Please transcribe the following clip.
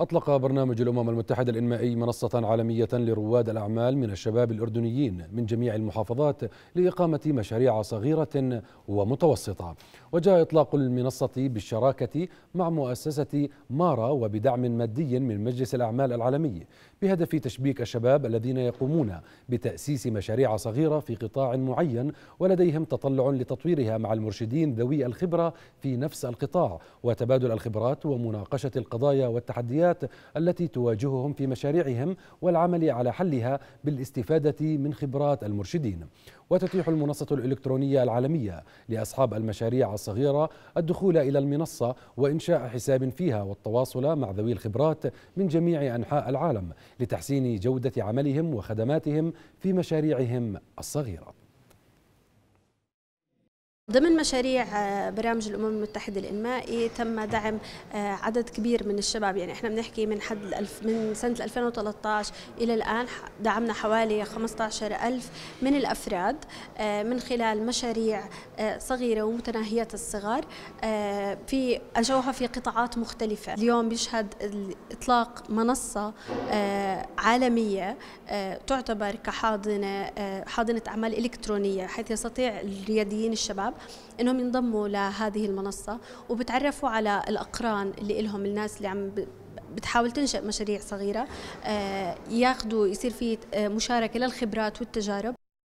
أطلق برنامج الأمم المتحدة الإنمائي منصة عالمية لرواد الأعمال من الشباب الأردنيين من جميع المحافظات لإقامة مشاريع صغيرة ومتوسطة وجاء إطلاق المنصة بالشراكة مع مؤسسة مارا وبدعم مادي من مجلس الأعمال العالمي بهدف تشبيك الشباب الذين يقومون بتأسيس مشاريع صغيرة في قطاع معين ولديهم تطلع لتطويرها مع المرشدين ذوي الخبرة في نفس القطاع وتبادل الخبرات ومناقشة القضايا والتحديات التحديات التي تواجههم في مشاريعهم والعمل على حلها بالاستفادة من خبرات المرشدين وتتيح المنصة الإلكترونية العالمية لأصحاب المشاريع الصغيرة الدخول إلى المنصة وإنشاء حساب فيها والتواصل مع ذوي الخبرات من جميع أنحاء العالم لتحسين جودة عملهم وخدماتهم في مشاريعهم الصغيره ضمن مشاريع آه، برامج الامم المتحده الانمائي تم دعم آه، عدد كبير من الشباب يعني احنا بنحكي من حد الف من سنه 2013 الى الان دعمنا حوالي 15000 من الافراد آه، من خلال مشاريع صغيره ومتناهيه الصغر في اجوها في قطاعات مختلفه اليوم بيشهد اطلاق منصه عالميه تعتبر كحاضنه حاضنه اعمال الكترونيه حيث يستطيع الرياديين الشباب الشباب انهم ينضموا لهذه المنصه وبتعرفوا على الاقران اللي لهم الناس اللي عم بتحاول تنشا مشاريع صغيره آه، ياخذوا يصير في آه، مشاركه للخبرات والتجارب